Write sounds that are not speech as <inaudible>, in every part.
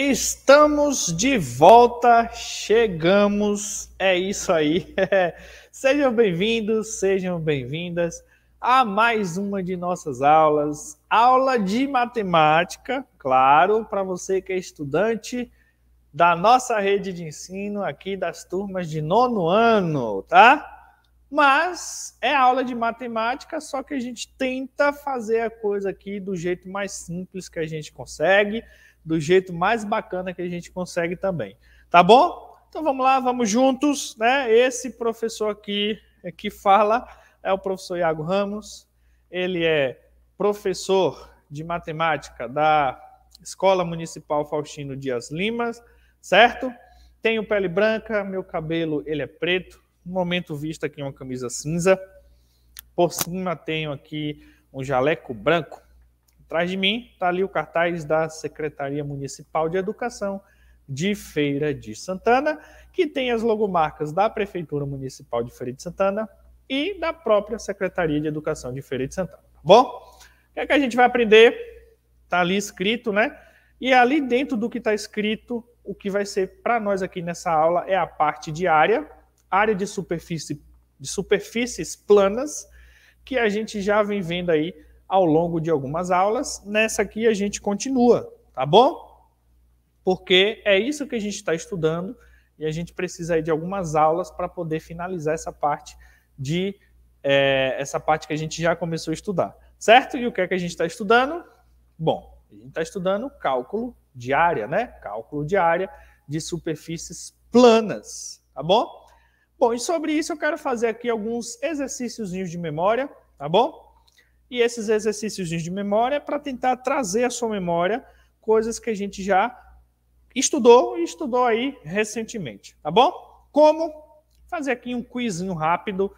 Estamos de volta, chegamos, é isso aí. <laughs> sejam bem-vindos, sejam bem-vindas a mais uma de nossas aulas, aula de matemática, claro, para você que é estudante da nossa rede de ensino aqui das turmas de nono ano, tá? Mas é aula de matemática, só que a gente tenta fazer a coisa aqui do jeito mais simples que a gente consegue do jeito mais bacana que a gente consegue também. Tá bom? Então vamos lá, vamos juntos, né? Esse professor aqui é, que fala é o professor Iago Ramos. Ele é professor de matemática da Escola Municipal Faustino Dias Limas, certo? Tenho pele branca, meu cabelo ele é preto. No momento visto aqui uma camisa cinza. Por cima tenho aqui um jaleco branco. Atrás de mim está ali o cartaz da Secretaria Municipal de Educação de Feira de Santana, que tem as logomarcas da Prefeitura Municipal de Feira de Santana e da própria Secretaria de Educação de Feira de Santana. Tá bom? O que é que a gente vai aprender? Está ali escrito, né? E ali dentro do que está escrito, o que vai ser para nós aqui nessa aula é a parte de área, área de superfície de superfícies planas, que a gente já vem vendo aí ao longo de algumas aulas. Nessa aqui a gente continua, tá bom? Porque é isso que a gente está estudando e a gente precisa de algumas aulas para poder finalizar essa parte de é, essa parte que a gente já começou a estudar, certo? E o que é que a gente está estudando? Bom, a gente está estudando cálculo de área, né? Cálculo de área de superfícies planas, tá bom? Bom, e sobre isso eu quero fazer aqui alguns exercícios de memória, tá bom? e esses exercícios de memória para tentar trazer à sua memória coisas que a gente já estudou e estudou aí recentemente, tá bom? Como fazer aqui um quizinho rápido,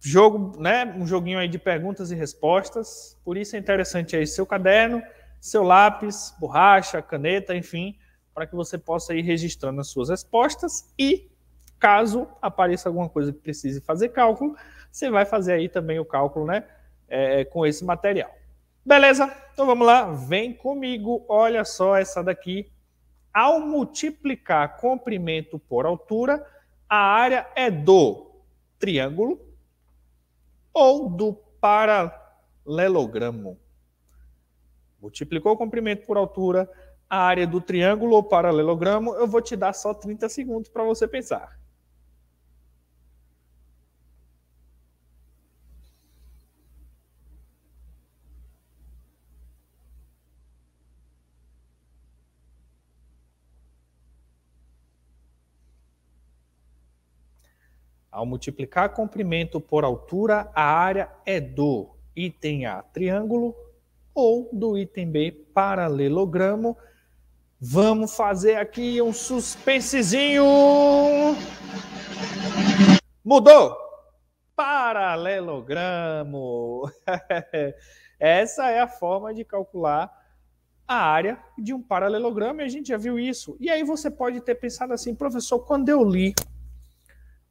jogo, né, um joguinho aí de perguntas e respostas. Por isso é interessante aí seu caderno, seu lápis, borracha, caneta, enfim, para que você possa ir registrando as suas respostas e caso apareça alguma coisa que precise fazer cálculo, você vai fazer aí também o cálculo, né? É, é, com esse material. Beleza? Então vamos lá, vem comigo. Olha só essa daqui. Ao multiplicar comprimento por altura, a área é do triângulo ou do paralelogramo. Multiplicou o comprimento por altura, a área é do triângulo ou paralelogramo, eu vou te dar só 30 segundos para você pensar. Ao multiplicar comprimento por altura, a área é do item A, triângulo, ou do item B, paralelogramo. Vamos fazer aqui um suspensezinho. Mudou! Paralelogramo. <laughs> Essa é a forma de calcular a área de um paralelogramo e a gente já viu isso. E aí você pode ter pensado assim, professor, quando eu li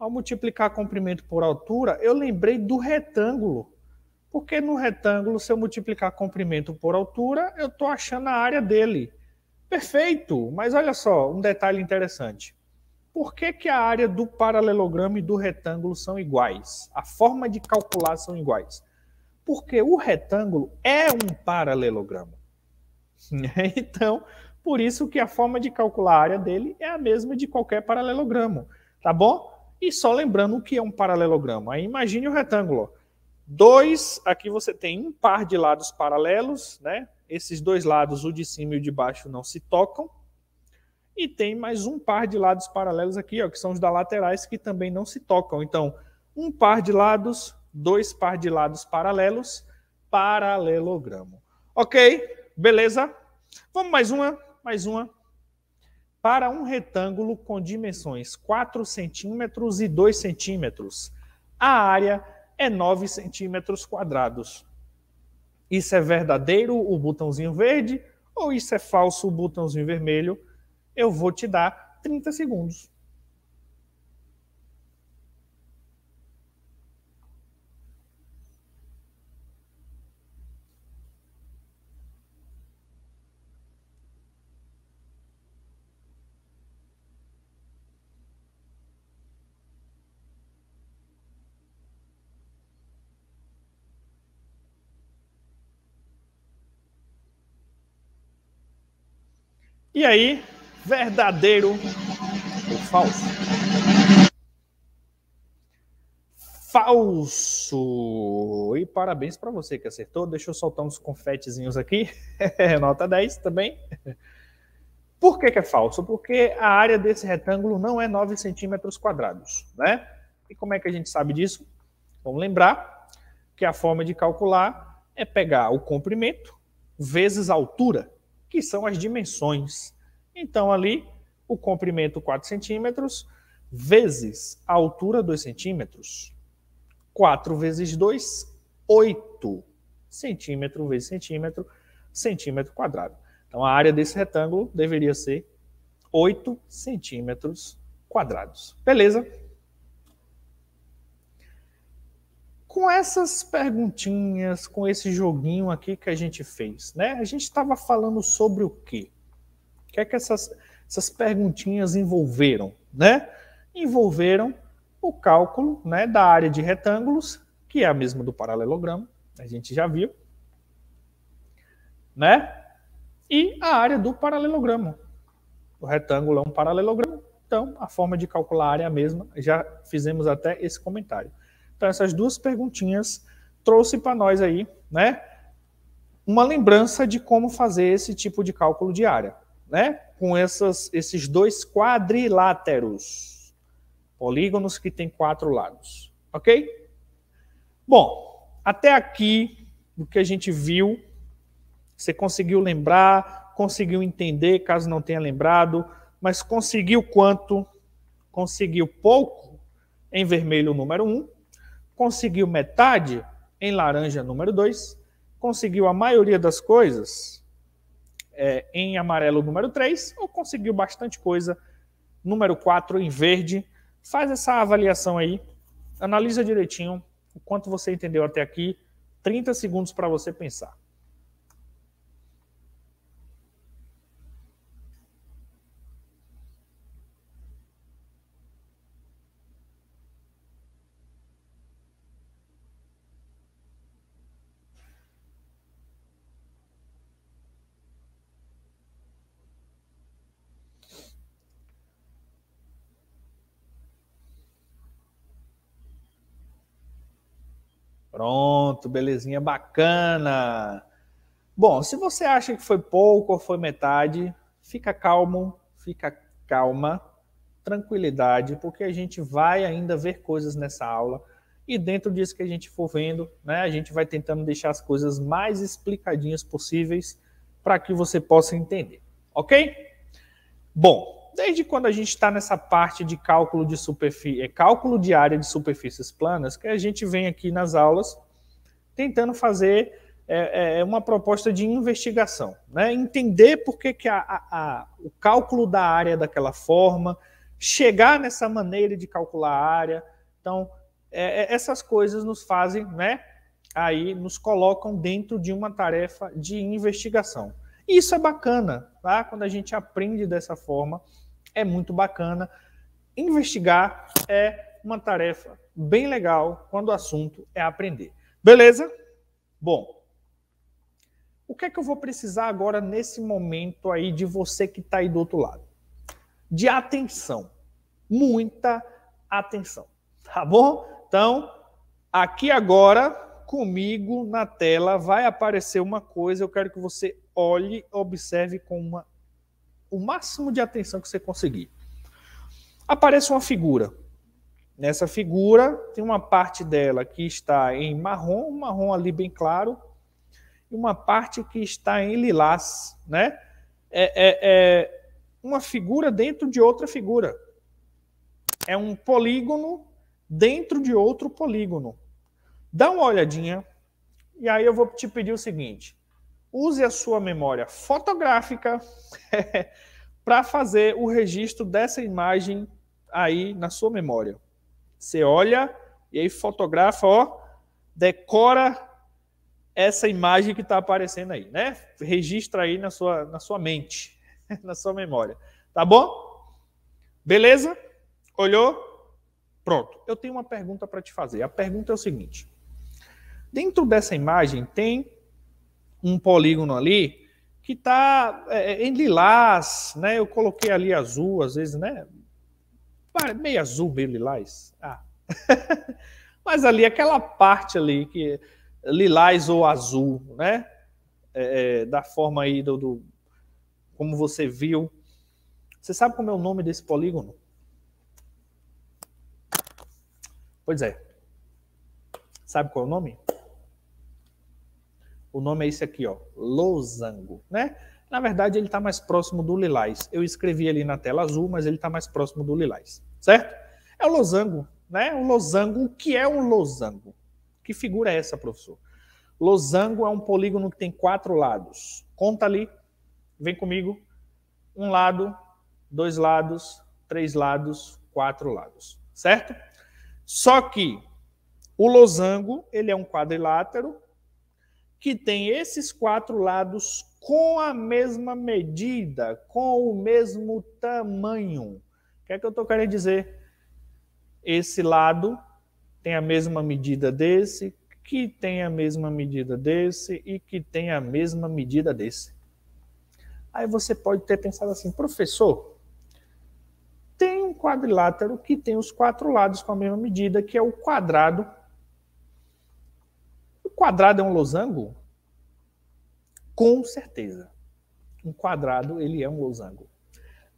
ao multiplicar comprimento por altura, eu lembrei do retângulo. Porque no retângulo, se eu multiplicar comprimento por altura, eu estou achando a área dele. Perfeito! Mas olha só, um detalhe interessante. Por que, que a área do paralelogramo e do retângulo são iguais? A forma de calcular são iguais. Porque o retângulo é um paralelogramo. <laughs> Então, por isso que a forma de calcular a área dele é a mesma de qualquer paralelogramo. Tá bom? E só lembrando o que é um paralelogramo. Aí imagine o retângulo. Dois, aqui você tem um par de lados paralelos, né? Esses dois lados, o de cima e o de baixo, não se tocam. E tem mais um par de lados paralelos aqui, ó, que são os da laterais, que também não se tocam. Então, um par de lados, dois par de lados paralelos, paralelogramo. Ok? Beleza? Vamos mais uma, mais uma para um retângulo com dimensões 4 centímetros e 2 centímetros. A área é 9 centímetros quadrados. Isso é verdadeiro, o botãozinho verde, ou isso é falso, o botãozinho vermelho? Eu vou te dar 30 segundos. E aí, verdadeiro ou falso? Falso! E parabéns para você que acertou. Deixa eu soltar uns confetezinhos aqui. <laughs> Nota 10 também. Tá Por que, que, é falso? Porque a área desse retângulo não é 9 centímetros quadrados, né? E como é que a gente sabe disso? Vamos lembrar que a forma de calcular é pegar o comprimento vezes a altura que são as dimensões. Então, ali, o comprimento 4 centímetros vezes a altura 2 centímetros. 4 vezes 2, 8 centímetro vezes centímetro, centímetro quadrado. Então, a área desse retângulo deveria ser 8 centímetros quadrados. Beleza? com essas perguntinhas, com esse joguinho aqui que a gente fez, né? A gente estava falando sobre o quê? O que é que essas, essas perguntinhas envolveram, né? Envolveram o cálculo né, da área de retângulos, que é a mesma do paralelogramo, a gente já viu, né? E a área do paralelogramo. O retângulo é um paralelogramo, então a forma de calcular a área é a mesma, já fizemos até esse comentário. Então, essas duas perguntinhas trouxe para nós aí, né? Uma lembrança de como fazer esse tipo de cálculo de área, né? Com essas, esses dois quadriláteros, polígonos que tem quatro lados, ok? Bom, até aqui, do que a gente viu, você conseguiu lembrar, conseguiu entender, caso não tenha lembrado, mas conseguiu quanto? Conseguiu pouco, em vermelho o número 1, conseguiu metade em laranja número 2, conseguiu a maioria das coisas é, em amarelo número 3, ou conseguiu bastante coisa número 4 em verde. Faz essa avaliação aí, analisa direitinho o quanto você entendeu até aqui, 30 segundos para você pensar. Pronto, belezinha bacana. Bom, se você acha que foi pouco ou foi metade, fica calmo, fica calma, tranquilidade, porque a gente vai ainda ver coisas nessa aula e dentro disso que a gente for vendo, né, a gente vai tentando deixar as coisas mais explicadinhas possíveis para que você possa entender, ok? Bom, desde quando a gente está nessa parte de cálculo de superfície, é, cálculo de área de superfícies planas, que a gente vem aqui nas aulas tentando fazer é, é, uma proposta de investigação, né? entender por que, que a, a, a, o cálculo da área é daquela forma, chegar nessa maneira de calcular a área. Então, é, é, essas coisas nos fazem, né? Aí nos colocam dentro de uma tarefa de investigação. Isso é bacana, tá? Quando a gente aprende dessa forma, é muito bacana. Investigar é uma tarefa bem legal quando o assunto é aprender. Beleza? Bom, o que é que eu vou precisar agora nesse momento aí de você que está aí do outro lado? De atenção. Muita atenção. Tá bom? Então, aqui agora, comigo na tela, vai aparecer uma coisa. Eu quero que você olhe, observe com uma o máximo de atenção que você conseguir. Aparece uma figura. Nessa figura, tem uma parte dela que está em marrom, marrom ali bem claro, e uma parte que está em lilás, né? É, é, é uma figura dentro de outra figura. É um polígono dentro de outro polígono. Dá uma olhadinha, e aí eu vou te pedir o seguinte: use a sua memória fotográfica <laughs> para fazer o registro dessa imagem aí na sua memória. Você olha e aí fotografa, ó, decora essa imagem que está aparecendo aí, né? Registra aí na sua, na sua mente, <laughs> na sua memória. Tá bom? Beleza? Olhou? Pronto. Eu tenho uma pergunta para te fazer. A pergunta é o seguinte: dentro dessa imagem tem um polígono ali que está é, é, em lilás, né? Eu coloquei ali azul, às vezes, né? Meio azul, meio lilás. Ah. <laughs> Mas ali, aquela parte ali, que lilás ou azul, né? É, é, da forma aí do, do, Como você viu. Você sabe como é o nome desse polígono? Pois é. Sabe qual é o nome? O nome é esse aqui, ó, losango, né? Na verdade, ele está mais próximo do lilás. Eu escrevi ali na tela azul, mas ele está mais próximo do lilás, certo? É o losango, né? O losango, o que é um losango? Que figura é essa, professor? Losango é um polígono que tem quatro lados. Conta ali, vem comigo. Um lado, dois lados, três lados, quatro lados, certo? Só que o losango, ele é um quadrilátero, que tem esses quatro lados com a mesma medida, com o mesmo tamanho. O que é que eu estou querendo dizer? Esse lado tem a mesma medida desse, que tem a mesma medida desse e que tem a mesma medida desse. Aí você pode ter pensado assim, professor, tem um quadrilátero que tem os quatro lados com a mesma medida, que é o quadrado quadrado é um losango? Com certeza. Um quadrado ele é um losango.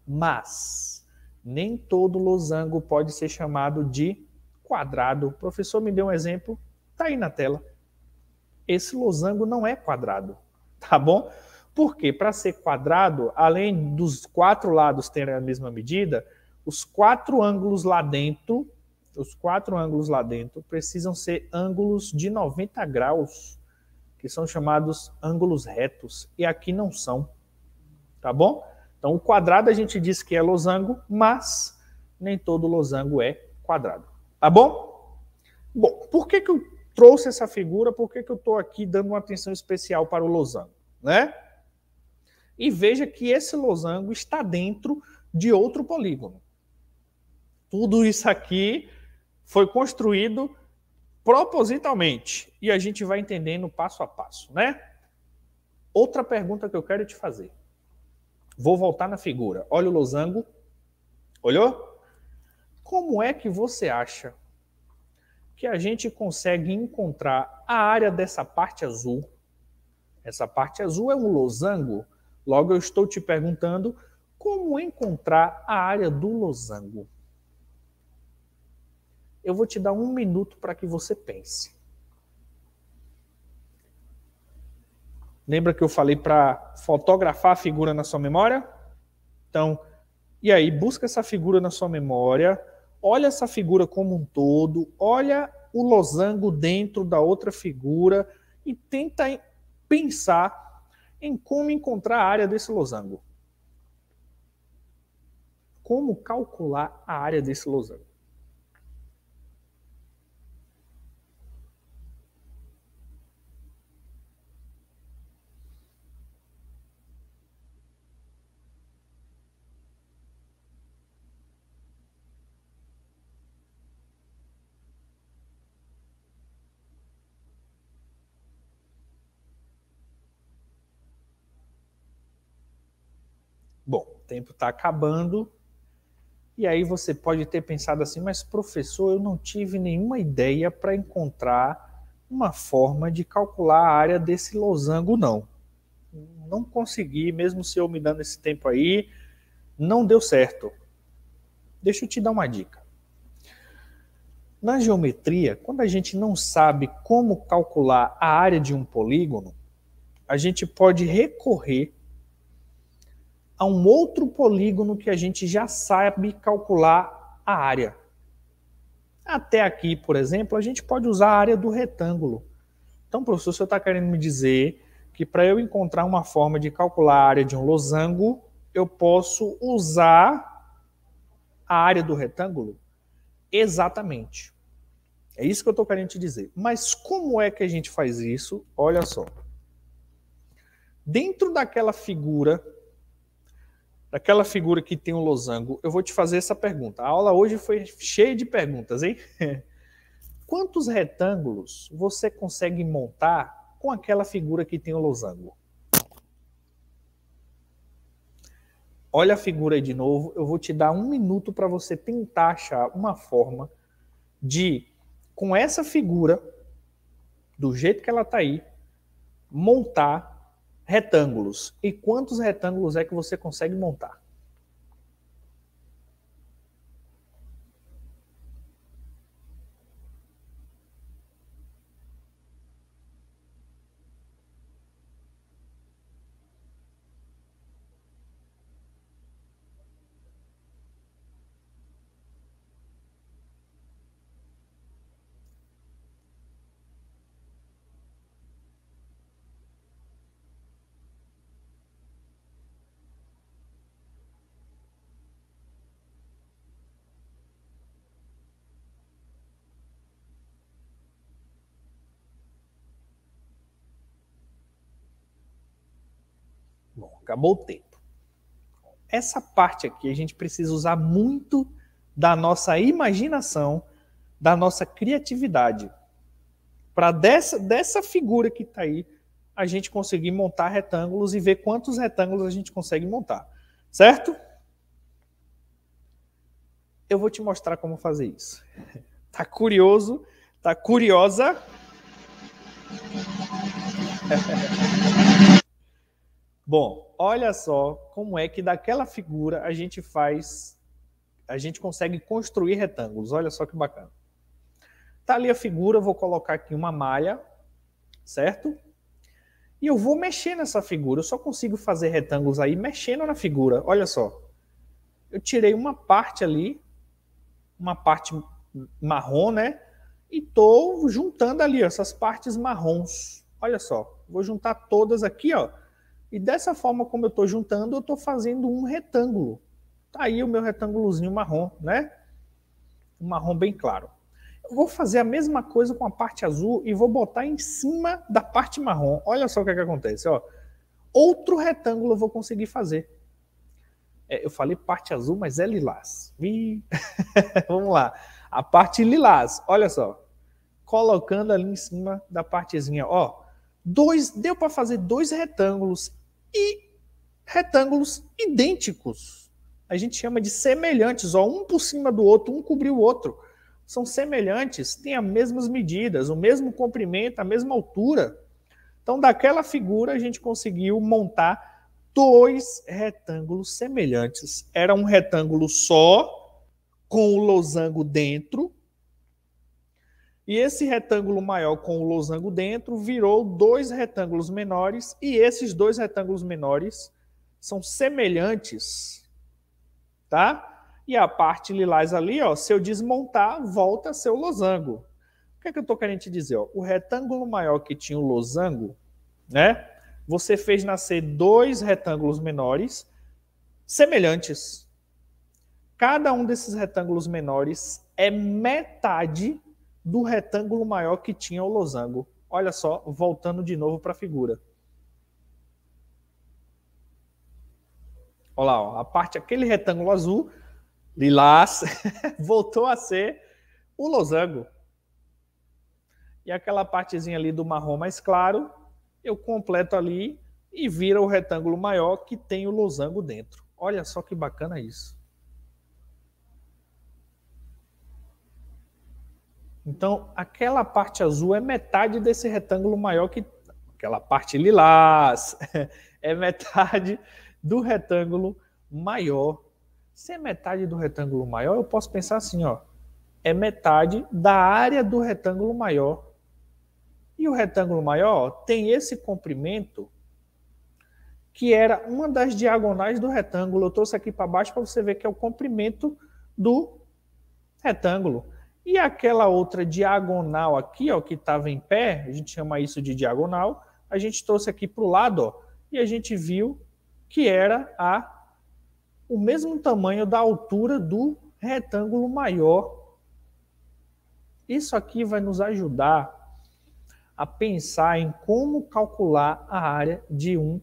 Mas nem todo losango pode ser chamado de quadrado. O professor me deu um exemplo, tá aí na tela. Esse losango não é quadrado, <laughs> tá bom? Porque para ser quadrado, além dos quatro lados terem a mesma medida, os quatro ângulos lá dentro os quatro ângulos lá dentro precisam ser ângulos de 90 graus, que são chamados ângulos retos, e aqui não são. Tá bom? Então, o quadrado a gente diz que é losango, mas nem todo losango é quadrado. Tá bom? Bom, por que, que eu trouxe essa figura? Por que, que eu estou aqui dando uma atenção especial para o losango? Né? E veja que esse losango está dentro de outro polígono. Tudo isso aqui foi construído propositalmente. E a gente vai entendendo passo a passo, né? Outra pergunta que eu quero te fazer. Vou voltar na figura. Olha o losango. Olhou? Como é que você acha que a gente consegue encontrar a área dessa parte azul? Essa parte azul é um losango. Logo, eu estou te perguntando como encontrar a área do losango. Eu vou te dar um minuto para que você pense. Lembra que eu falei para fotografar a figura na sua memória? Então, e aí, busca essa figura na sua memória, olha essa figura como um todo, olha o losango dentro da outra figura e tenta pensar em como encontrar a área desse losango. Como calcular a área desse losango? tempo está acabando. E aí você pode ter pensado assim, mas professor, eu não tive nenhuma ideia para encontrar uma forma de calcular a área desse losango, não. Não consegui, mesmo se eu me dando esse tempo aí, não deu certo. Deixa eu te dar uma dica. Na geometria, quando a gente não sabe como calcular a área de um polígono, a gente pode recorrer a um outro polígono que a gente já sabe calcular a área. Até aqui, por exemplo, a gente pode usar a área do retângulo. Então, professor, você está querendo me dizer que para eu encontrar uma forma de calcular a área de um losango, eu posso usar a área do retângulo? Exatamente. É isso que eu estou querendo te dizer. Mas como é que a gente faz isso? Olha só. Dentro daquela figura aquela figura que tem um losango, eu vou te fazer essa pergunta. A aula hoje foi cheia de perguntas, hein? <laughs> Quantos retângulos você consegue montar com aquela figura que tem o um losango? Olha a figura aí de novo. Eu vou te dar um minuto para você tentar achar uma forma de, com essa figura, do jeito que ela está aí, montar retângulos. E quantos retângulos é que você consegue montar? acabou o tempo. Essa parte aqui a gente precisa usar muito da nossa imaginação, da nossa criatividade, para dessa, dessa figura que está aí, a gente conseguir montar retângulos e ver quantos retângulos a gente consegue montar, certo? Eu vou te mostrar como fazer isso. <laughs> Tá curioso? Tá curiosa? <laughs> Bom, olha só como é que daquela figura a gente faz, a gente consegue construir retângulos. Olha só que bacana. Tá ali a figura, vou colocar aqui uma malha, certo? E eu vou mexer nessa figura. Eu só consigo fazer retângulos aí mexendo na figura. Olha só. Eu tirei uma parte ali, uma parte marrom, né? E tô juntando ali ó, essas partes marrons. Olha só. Vou juntar todas aqui, ó e dessa forma como eu estou juntando, eu estou fazendo um retângulo. Está aí o meu retângulozinho marrom, né? Um marrom bem claro. Eu vou fazer a mesma coisa com a parte azul e vou botar em cima da parte marrom. Olha só o que, é que acontece, ó. Outro retângulo eu vou conseguir fazer. É, eu falei parte azul, mas é lilás. <laughs> Vamos lá. A parte lilás, olha só. Colocando ali em cima da partezinha, ó. Dois, deu para fazer dois retângulos e retângulos idênticos. A gente chama de semelhantes, ó, um por cima do outro, um cobriu o outro. São semelhantes, têm as mesmas medidas, o mesmo comprimento, a mesma altura. Então, daquela figura, a gente conseguiu montar dois retângulos semelhantes. Era um retângulo só, com o losango dentro, e esse retângulo maior com o losango dentro virou dois retângulos menores, e esses dois retângulos menores são semelhantes, tá? E a parte lilás ali, ó, se eu desmontar, volta a ser o losango. O que é que eu estou querendo te dizer? Ó? O retângulo maior que tinha o losango, né? Você fez nascer dois retângulos menores semelhantes. Cada um desses retângulos menores é metade do retângulo maior que tinha o losango. Olha só, voltando de novo para a figura. Olha lá, ó, a parte, aquele retângulo azul, lilás, <laughs> voltou a ser o losango. E aquela partezinha ali do marrom mais claro, eu completo ali e vira o retângulo maior que tem o losango dentro. Olha só que bacana isso. Então, aquela parte azul é metade desse retângulo maior que aquela parte lilás <laughs> é metade do retângulo maior. Se é metade do retângulo maior, eu posso pensar assim, ó, é metade da área do retângulo maior. E o retângulo maior tem esse comprimento que era uma das diagonais do retângulo. Eu trouxe aqui para baixo para você ver que é o comprimento do retângulo. E aquela outra diagonal aqui, ó, que estava em pé, a gente chama isso de diagonal, a gente trouxe aqui para o lado, ó, e a gente viu que era a o mesmo tamanho da altura do retângulo maior. Isso aqui vai nos ajudar a pensar em como calcular a área de um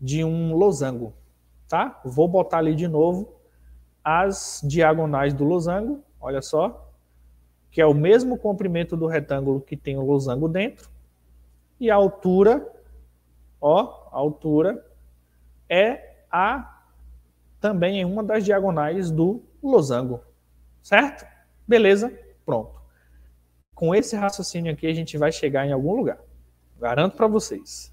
de um losango, tá? Vou botar ali de novo as diagonais do losango, olha só, que é o mesmo comprimento do retângulo que tem o losango dentro, e a altura, ó, a altura é a também é uma das diagonais do losango, certo? Beleza? Pronto. Com esse raciocínio aqui a gente vai chegar em algum lugar. Garanto para vocês.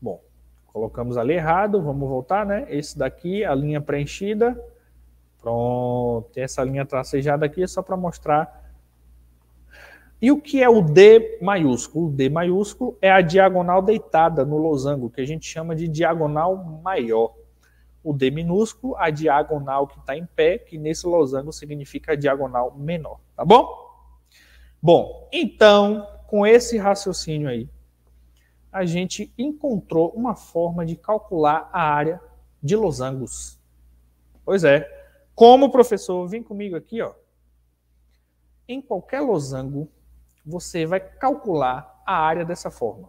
Bom, colocamos ali errado, vamos voltar, né? Esse daqui, a linha preenchida, Pronto, essa linha tracejada aqui é só para mostrar. E o que é o D maiúsculo? O D maiúsculo é a diagonal deitada no losango, que a gente chama de diagonal maior. O D minúsculo, a diagonal que está em pé, que nesse losango significa diagonal menor, tá bom? Bom, então, com esse raciocínio aí, a gente encontrou uma forma de calcular a área de losangos. Pois é, como professor, vem comigo aqui, ó. Em qualquer losango, você vai calcular a área dessa forma.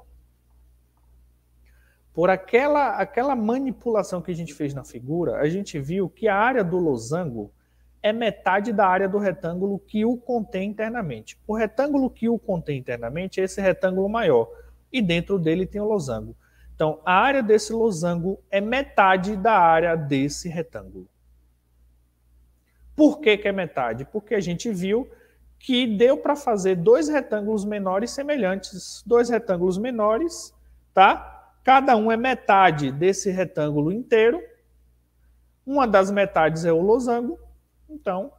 Por aquela, aquela manipulação que a gente fez na figura, a gente viu que a área do losango é metade da área do retângulo que o contém internamente. O retângulo que o contém internamente é esse retângulo maior, e dentro dele tem o losango. Então, a área desse losango é metade da área desse retângulo. Por que, que é metade? Porque a gente viu que deu para fazer dois retângulos menores semelhantes, dois retângulos menores, tá? Cada um é metade desse retângulo inteiro. Uma das metades é o losango, então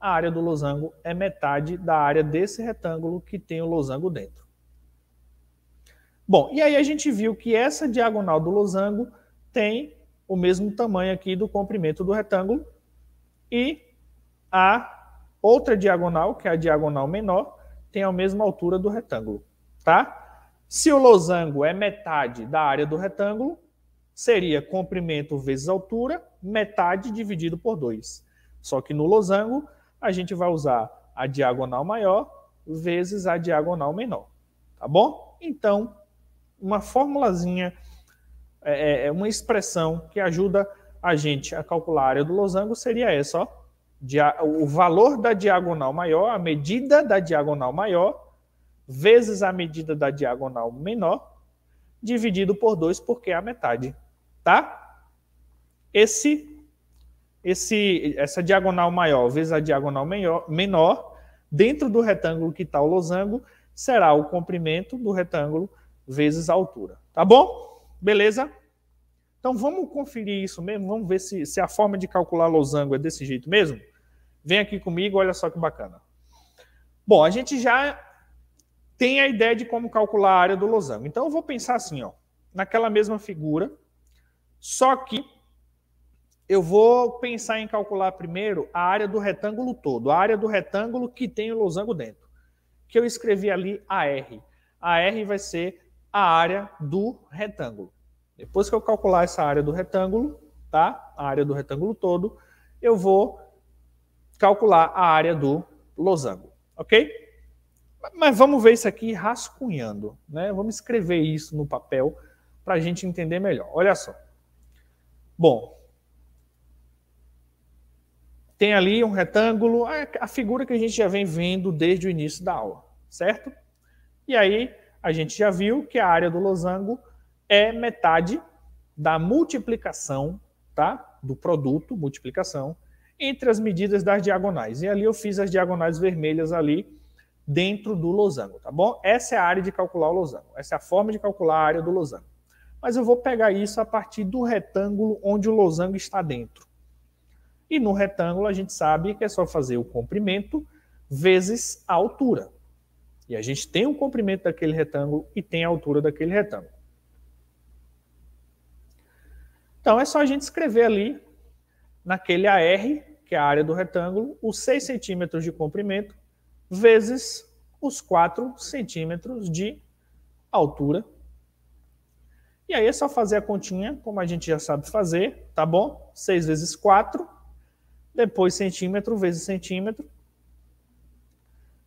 a área do losango é metade da área desse retângulo que tem o losango dentro. Bom, e aí a gente viu que essa diagonal do losango tem o mesmo tamanho aqui do comprimento do retângulo e a outra diagonal, que é a diagonal menor, tem a mesma altura do retângulo, tá? Se o losango é metade da área do retângulo, seria comprimento vezes altura, metade dividido por 2. Só que no losango, a gente vai usar a diagonal maior vezes a diagonal menor, tá bom? Então, uma formulazinha, é, é, é uma expressão que ajuda a gente a calcular a área do losango seria essa, ó o valor da diagonal maior, a medida da diagonal maior, vezes a medida da diagonal menor, dividido por 2, porque é a metade, tá? Esse, esse, essa diagonal maior vezes a diagonal menor dentro do retângulo que está o losango, será o comprimento do retângulo vezes a altura, tá bom? Beleza? Então vamos conferir isso mesmo, vamos ver se, se a forma de calcular losango é desse jeito mesmo. Vem aqui comigo, olha só que bacana. Bom, a gente já tem a ideia de como calcular a área do losango. Então eu vou pensar assim, ó, naquela mesma figura, só que eu vou pensar em calcular primeiro a área do retângulo todo, a área do retângulo que tem o losango dentro, que eu escrevi ali AR. AR vai ser a área do retângulo. Depois que eu calcular essa área do retângulo, tá? A área do retângulo todo, eu vou calcular a área do losango, ok? Mas vamos ver isso aqui rascunhando, né? Vamos escrever isso no papel para a gente entender melhor. Olha só. Bom, tem ali um retângulo, a figura que a gente já vem vendo desde o início da aula, certo? E aí a gente já viu que a área do losango é metade da multiplicação, tá? Do produto, multiplicação, entre as medidas das diagonais. E ali eu fiz as diagonais vermelhas ali dentro do losango, tá bom? Essa é a área de calcular o losango. Essa é a forma de calcular a área do losango. Mas eu vou pegar isso a partir do retângulo onde o losango está dentro. E no retângulo a gente sabe que é só fazer o comprimento vezes a altura. E a gente tem o comprimento daquele retângulo e tem a altura daquele retângulo. Então é só a gente escrever ali naquele AR, que é a área do retângulo, os 6 centímetros de comprimento vezes os 4 centímetros de altura. E aí é só fazer a continha, como a gente já sabe fazer, tá bom? 6 vezes 4, depois centímetro vezes centímetro.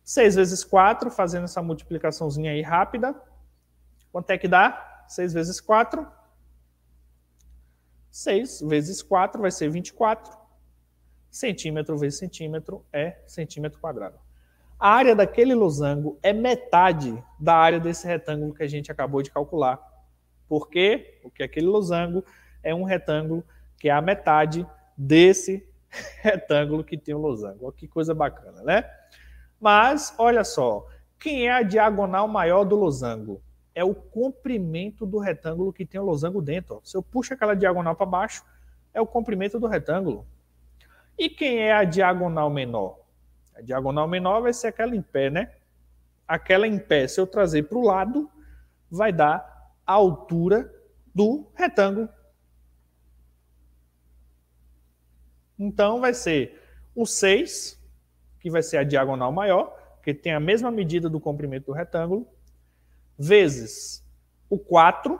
6 vezes 4, fazendo essa multiplicaçãozinha aí rápida. Quanto é que dá? 6 vezes 4, 6 vezes 4 vai ser 24. Centímetro vezes centímetro é centímetro quadrado. A área daquele losango é metade da área desse retângulo que a gente acabou de calcular. Por quê? Porque aquele losango é um retângulo que é a metade desse <laughs> retângulo que tem o losango. Olha que coisa bacana, né? Mas, olha só, quem é a diagonal maior do losango? é o comprimento do retângulo que tem o losango dentro. Se eu puxo aquela diagonal para baixo, é o comprimento do retângulo. E quem é a diagonal menor? A diagonal menor vai ser aquela em pé, né? Aquela em pé, se eu trazer para o lado, vai dar a altura do retângulo. Então, vai ser o 6, que vai ser a diagonal maior, que tem a mesma medida do comprimento do retângulo, vezes o 4,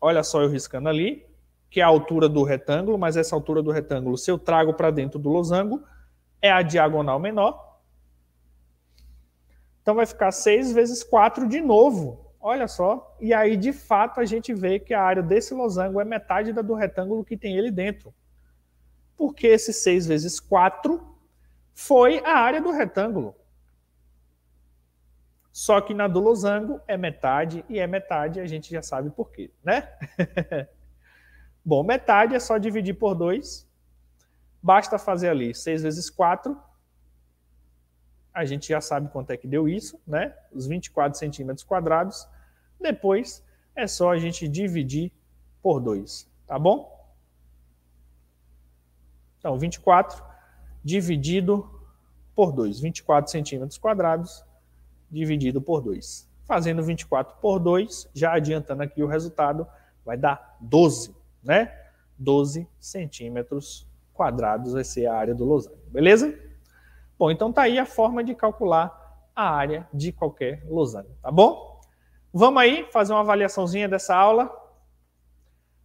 olha só eu riscando ali, que é a altura do retângulo, mas essa altura do retângulo, se eu trago para dentro do losango, é a diagonal menor. Então vai ficar 6 vezes 4 de novo, olha só. E aí, de fato, a gente vê que a área desse losango é metade da do retângulo que tem ele dentro. Porque esse 6 vezes 4 foi a área do retângulo. Só que na do losango é metade e é metade, a gente já sabe por quê, né? <laughs> Bom, metade é só dividir por 2. Basta fazer ali 6 vezes 4. A gente já sabe quanto é que deu isso, né? Os 24 centímetros quadrados. Depois é só a gente dividir por 2, tá bom? Então, 24 dividido por 2. 24 centímetros quadrados dividido por 2. Fazendo 24 por 2, já adiantando aqui o resultado, vai dar 12, né? 12 centímetros quadrados vai ser a área do losango, beleza? Bom, então tá aí a forma de calcular a área de qualquer losango, tá bom? Vamos aí fazer uma avaliaçãozinha dessa aula.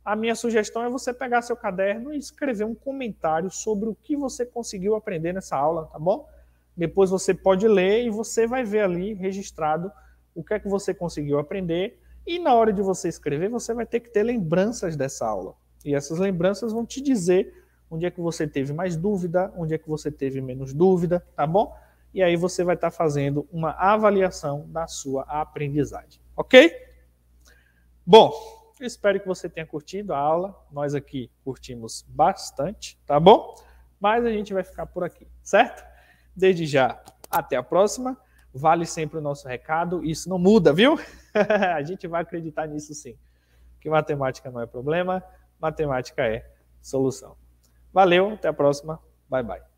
A minha sugestão é você pegar seu caderno e escrever um comentário sobre o que você conseguiu aprender nessa aula, tá bom? Depois você pode ler e você vai ver ali registrado o que é que você conseguiu aprender. E na hora de você escrever, você vai ter que ter lembranças dessa aula. E essas lembranças vão te dizer onde é que você teve mais dúvida, onde é que você teve menos dúvida, tá bom? E aí você vai estar tá fazendo uma avaliação da sua aprendizagem, ok? Bom, eu espero que você tenha curtido a aula. Nós aqui curtimos bastante, tá bom? Mas a gente vai ficar por aqui, certo? Desde já, até a próxima. Vale sempre o nosso recado, isso não muda, viu? <laughs> a gente vai acreditar nisso sim. Que matemática não é problema, matemática é solução. Valeu, até a próxima. Bye bye.